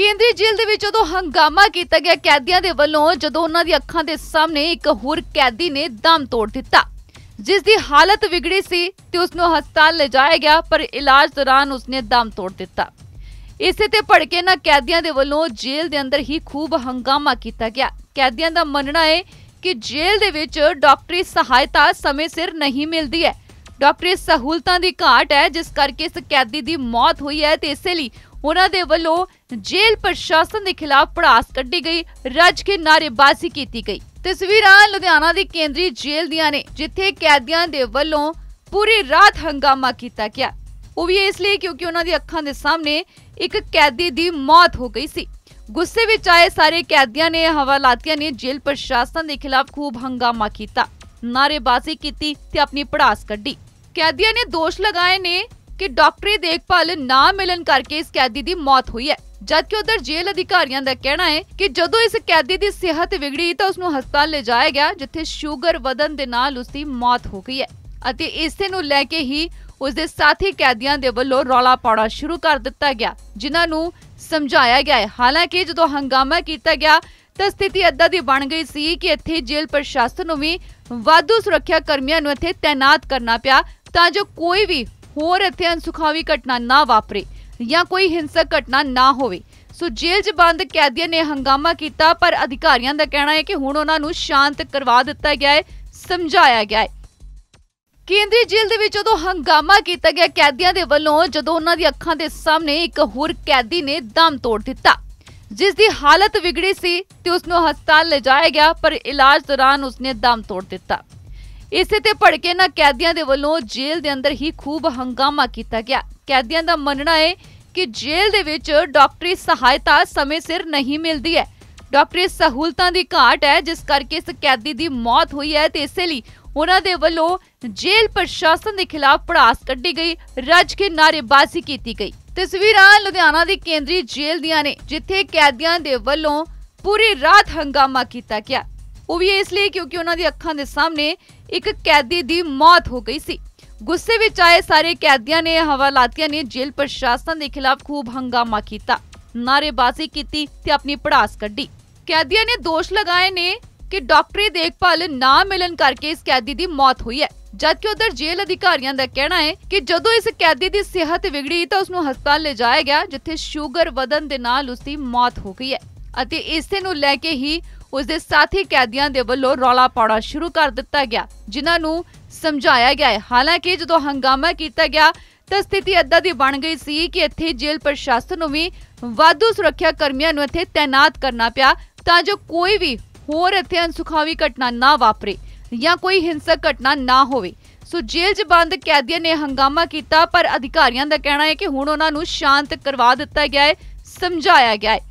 ਕੇਂਦਰੀ ਜੇਲ੍ਹ ਦੇ ਵਿੱਚ ਜਦੋਂ ਹੰਗਾਮਾ ਕੀਤਾ ਗਿਆ ਕੈਦੀਆਂ ਦੇ ਵੱਲੋਂ ਜਦੋਂ ਉਹਨਾਂ ਦੀ ਅੱਖਾਂ ਦੇ ਸਾਹਮਣੇ ਇੱਕ ਹੋਰ ਕੈਦੀ ਨੇ ਦਮ ਤੋੜ ਦਿੱਤਾ ਜਿਸ ਦੀ ਹਾਲਤ ਵਿਗੜੀ ਸੀ ਤੇ ਉਸ ਨੂੰ ਹਸਪਤਾਲ ਲਿਜਾਇਆ ਗਿਆ ਪਰ ਇਲਾਜ ਦੌਰਾਨ ਉਸਨੇ ਦਮ ਤੋੜ ਦਿੱਤਾ ਇਸੇ ਤੇ ਭੜਕੇ ਨਾ ਕੈਦੀਆਂ ਦੇ ਵੱਲੋਂ ਜੇਲ੍ਹ ਦੇ ਅੰਦਰ ਹੀ ਖੂਬ ਹੰਗਾਮਾ ਕੀਤਾ ਗਿਆ ਕੈਦੀਆਂ ਦਾ ਮੰਨਣਾ ਹੈ ਕਿ ਜੇਲ੍ਹ ਦੇ ਵਿੱਚ ਡਾਕਟਰੀ ਸਹਾਇਤਾ ਸਮੇਂ ਸਿਰ ਨਹੀਂ ਮਿਲਦੀ ਹੈ ਡਾਕਟਰੀ ਸਹੂਲਤਾਂ ਦੀ ਘਾਟ ਹੈ ਜਿਸ ਕਰਕੇ ਇਸ ਕੈਦੀ ਦੀ ਮੌਤ ਹੋਈ ਹੈ ਤੇ ਇਸੇ ਲਈ ਉਹਨਾਂ ਦੇ ਵੱਲੋਂ ਜੇਲ੍ਹ ਪ੍ਰਸ਼ਾਸਨ ਦੇ ਖਿਲਾਫ ਪੜਾਸ ਕੱਢੀ ਗਈ ਰੱਜ ਕੇ ਨਾਰੇਬਾਜ਼ੀ ਕੀਤੀ ਗਈ ਤਸਵੀਰਾਂ ਲੁਧਿਆਣਾ ਦੀ ਕੇਂਦਰੀ ਜੇਲ੍ਹ ਦੀਆਂ ਨੇ ਜਿੱਥੇ ਕੈਦੀਆਂ ਦੇ ਵੱਲੋਂ ਪੂਰੀ ਰਾਤ ਹੰਗਾਮਾ ਕੀਤਾ ਗਿਆ ਉਹ ਵੀ ਇਸ ਲਈ ਕਿਉਂਕਿ ਉਹਨਾਂ ਦੀ ਅੱਖਾਂ ਦੇ ਸਾਹਮਣੇ ਇੱਕ ਕੈਦੀ ਦੀ ਮੌਤ ਹੋ ਗਈ ਸੀ ਗੁੱਸੇ ਵਿੱਚ ਆਏ ਸਾਰੇ ਕੈਦੀਆਂ ਨੇ ਹਵਾਲਾਤੀਆਂ ਨੇ ਜੇਲ੍ਹ ਪ੍ਰਸ਼ਾਸਨ ਦੇ ਖਿਲਾਫ ਖੂਬ ਹੰਗਾਮਾ ਕੀਤਾ ਨਾਰੇਬਾਜ਼ੀ ਕੀਤੀ ਤੇ ਆਪਣੀ ਪੜਾਸ ਕੱਢੀ ਕੈਦੀਆਂ ਨੇ ਦੋਸ਼ ਲਗਾਏ ਨੇ ਕਿ ਡਾਕਟਰੀ ਦੇਖਭਾਲ ਨਾ ਮਿਲਣ ਕਰਕੇ ਇਸ ਕੈਦੀ ਦੀ ਮੌਤ ਹੋਈ ਹੈ ਜਦਕਿ ਉਧਰ ਜੇਲ੍ਹ ਅਧਿਕਾਰੀਆਂ ਦਾ ਕਹਿਣਾ ਹੈ ਕਿ ਜਦੋਂ ਇਸ ਕੈਦੀ ਦੀ ਸਿਹਤ ਵਿਗੜੀ ਤਾਂ ਉਸ ਨੂੰ ਹਸਪਤਾਲ ਲੈ ਜਾਇਆ ਗਿਆ ਜਿੱਥੇ ਸ਼ੂਗਰ ਵਧਣ ਦੇ ਨਾਲ ਉਸ ਦੀ ਮੌਤ ਹੋ ਗਈ ਹੈ ਅਤੇ ਇਸੇ ਨੂੰ ਲੈ ਕੇ ਹੀ ਉਸ ਦੇ ਸਾਥੀ ਕੈਦੀਆਂ ਦੇ ਵੱਲੋਂ ਰੌਲਾ ਪਾਉਣਾ ਸ਼ੁਰੂ ਕਰ ਦਿੱਤਾ ਗਿਆ ਜਿਨ੍ਹਾਂ ਨੂੰ ਸਮਝਾਇਆ ਗਿਆ ਹੈ ਹਾਲਾਂਕਿ ਜਦੋਂ ਹੰਗਾਮਾ ਕੀਤਾ ਗਿਆ ਤਾਂ ਸਥਿਤੀ ਅੱਧਾ ਦੀ ਬਣ ਗਈ ਸੀ ਕਿ ਇੱਥੇ ਜੇਲ੍ਹ ਪ੍ਰਸ਼ਾਸਨ ਨੂੰ ਵੀ ਵਾਧੂ ਸੁਰੱਖਿਆ ਕਰਮੀਆਂ ਨੂੰ ਇੱਥੇ ਤਾਇਨਾਤ ਕਰਨਾ ਪਿਆ ਤਾਂ ਜੋ ਕੋਈ ਵੀ ਹੋਰ ਇੱਥੇ ਅਨਸੁਖਾਵੀ ਘਟਨਾ ਨਾ ਵਾਪਰੇ ਜਾਂ ਕੋਈ ਹਿੰਸਕ ਘਟਨਾ ਨਾ ਹੋਵੇ ਸੋ ਜੇਲ੍ਹ 'ਚ ਬੰਦ ਕੈਦੀਆਂ ਨੇ ਹੰਗਾਮਾ ਕੀਤਾ ਪਰ ਅਧਿਕਾਰੀਆਂ ਦਾ ਕਹਿਣਾ ਹੈ ਕਿ ਹੁਣ ਉਹਨਾਂ ਨੂੰ ਸ਼ਾਂਤ ਕਰਵਾ ਦਿੱਤਾ ਗਿਆ ਹੈ ਸਮਝਾਇਆ ਗਿਆ ਹੈ ਕੇਂਦਰੀ ਜੇਲ੍ਹ ਦੇ ਵਿੱਚ ਜਦੋਂ ਹੰਗਾਮਾ ਕੀਤਾ ਗਿਆ ਕੈਦੀਆਂ ਦੇ ਵੱਲੋਂ ਜਦੋਂ ਉਹਨਾਂ ਦੀ ਅੱਖਾਂ ਦੇ ਸਾਹਮਣੇ ਇੱਕ ਹੋਰ ਕੈਦੀ ਨੇ ਦਮ ਤੋੜ ਦਿੱਤਾ ਜਿਸ ਦੀ ਹਾਲਤ ਵਿਗੜੀ ਸੀ ਤੇ ਉਸ ਨੂੰ ਹਸਪਤਾਲ ਲਿਜਾਇਆ ਗਿਆ ਪਰ ਇਲਾਜ ਦੌਰਾਨ ਉਸਨੇ ਦਮ ਤੋੜ ਦਿੱਤਾ ਇਸੇ ਤੇ ਭੜਕੇ ਨਾ ਕੈਦੀਆਂ ਦੇ ਵੱਲੋਂ ਜੇਲ੍ਹ ਦੇ ਅੰਦਰ ਹੀ ਖੂਬ ਹੰਗਾਮਾ ਕੀਤਾ ਗਿਆ ਕੈਦੀਆਂ ਦਾ ਮੰਨਣਾ ਹੈ ਕਿ ਜੇਲ੍ਹ ਦੇ ਵਿੱਚ ਡਾਕਟਰੀ ਸਹਾਇਤਾ ਸਮੇਂ ਸਿਰ ਨਹੀਂ ਮਿਲਦੀ ਹੈ ਡਾਕਟਰੀ ਸਹੂਲਤਾਂ ਦੀ ਘਾਟ ਹੈ ਜਿਸ ਕਰਕੇ ਇਸ ਕੈਦੀ ਦੀ ਮੌਤ ਹੋਈ ਹੈ ਤੇ ਇਸੇ ਲਈ ਉਹਨਾਂ ਦੇ ਵੱਲੋਂ ਜੇਲ੍ਹ ਪ੍ਰਸ਼ਾਸਨ ਦੇ ਖਿਲਾਫ ਪੜਾਸ ਕੱਢੀ ਗਈ ਰੱਜ ਕੇ ਨਾਰੇਬਾਜ਼ੀ ਕੀਤੀ ਗਈ ਤਸਵੀਰਾਂ ਲੁਧਿਆਣਾ ਦੀ ਕੇਂਦਰੀ ਜੇਲ੍ਹ ਦੀਆਂ ਨੇ ਜਿੱਥੇ ਕੈਦੀਆਂ ਦੇ ਵੱਲੋਂ ਪੂਰੀ ਰਾਤ ਹੰਗਾਮਾ ਕੀਤਾ ਗਿਆ ਉਹ ਵੀ ਇਸ ਲਈ ਕਿਉਂਕਿ ਉਹਨਾਂ ਦੀ ਅੱਖਾਂ ਦੇ ਸਾਹਮਣੇ ਇੱਕ ਕੈਦੀ ਦੀ ਮੌਤ ਹੋ ਗਈ ਸੀ ਗੁੱਸੇ ਵਿੱਚ ਆਏ ਸਾਰੇ ਕੈਦੀਆਂ ਨੇ ਹਵਾਲਾਤੀਆਂ ਨੇ ਜੇਲ੍ਹ ਪ੍ਰਸ਼ਾਸਨ ਦੇ ਖਿਲਾਫ ਖੂਬ ਹੰਗਾਮਾ ਕੀਤਾ ਨਾਰੇਬਾਜ਼ੀ ਕੀਤੀ ਤੇ ਆਪਣੀ ਪੜਾਸ ਕੱਢੀ ਕੈਦੀਆਂ ਨੇ ਦੋਸ਼ ਲਗਾਏ ਨੇ ਕਿ ਡਾਕਟਰੀ ਦੇਖਭਾਲ ਨਾ ਮਿਲਣ ਕਰਕੇ ਇਸ ਕੈਦੀ ਦੀ ਮੌਤ ਹੋਈ ਹੈ ਜਦਕਿ ਉਧਰ ਜੇਲ੍ਹ ਅਧਿਕਾਰੀਆਂ ਦਾ ਕਹਿਣਾ ਹੈ ਕਿ ਜਦੋਂ ਇਸ ਕੈਦੀ ਦੀ ਸਿਹਤ ਵਿਗੜੀ ਤਾਂ ਉਸ ਨੂੰ ਹਸਪਤਾਲ ਲਿਜਾਇਆ ਗਿਆ ਜਿੱਥੇ ਸ਼ੂਗਰ ਵਧਨ ਦੇ ਨਾਲ ਉਸ ਦੀ ਮੌਤ ਹੋ ਗਈ ਹੈ ਅਤੇ ਇਸੇ ਨੂੰ ਲੈ ਕੇ ਹੀ ਉਸ ਦੇ ਸਾਥੀ ਕੈਦੀਆਂ ਦੇ ਵੱਲੋਂ ਰੌਲਾ ਪਾਉਣਾ ਸ਼ੁਰੂ ਕਰ ਦਿੱਤਾ ਗਿਆ ਜਿਨ੍ਹਾਂ ਨੂੰ ਸਮਝਾਇਆ ਗਿਆ ਹੈ ਹਾਲਾਂਕਿ ਜਦੋਂ ਹੰਗਾਮਾ ਕੀਤਾ ਗਿਆ ਤਾਂ ਸਥਿਤੀ ਅੱਧਾ ਦੀ ਬਣ ਗਈ ਸੀ ਕਿ ਇੱਥੇ ਜੇਲ੍ਹ ਪ੍ਰਸ਼ਾਸਨ ਨੂੰ ਵੀ ਵਾਧੂ ਸੁਰੱਖਿਆ ਕਰਮੀਆਂ ਨੂੰ ਇੱਥੇ ਤਾਇਨਾਤ ਕਰਨਾ ਪਿਆ ਤਾਂ ਜੋ ਕੋਈ ਵੀ ਹੋਰ ਇੱਥੇ ਅਨਸੁਖਾਵੀ ਘਟਨਾ ਨਾ ਵਾਪਰੇ ਜਾਂ ਕੋਈ ਹਿੰਸਕ ਘਟਨਾ ਨਾ ਹੋਵੇ ਸੋ ਜੇਲ੍ਹ 'ਚ ਬੰਦ ਕੈਦੀਆਂ ਨੇ ਹੰਗਾਮਾ ਕੀਤਾ ਪਰ ਅਧਿਕਾਰੀਆਂ ਦਾ ਕਹਿਣਾ ਹੈ ਕਿ ਹੁਣ ਉਹਨਾਂ ਨੂੰ ਸ਼ਾਂਤ ਕਰਵਾ ਦਿੱਤਾ ਗਿਆ ਹੈ ਸਮਝਾਇਆ ਗਿਆ ਹੈ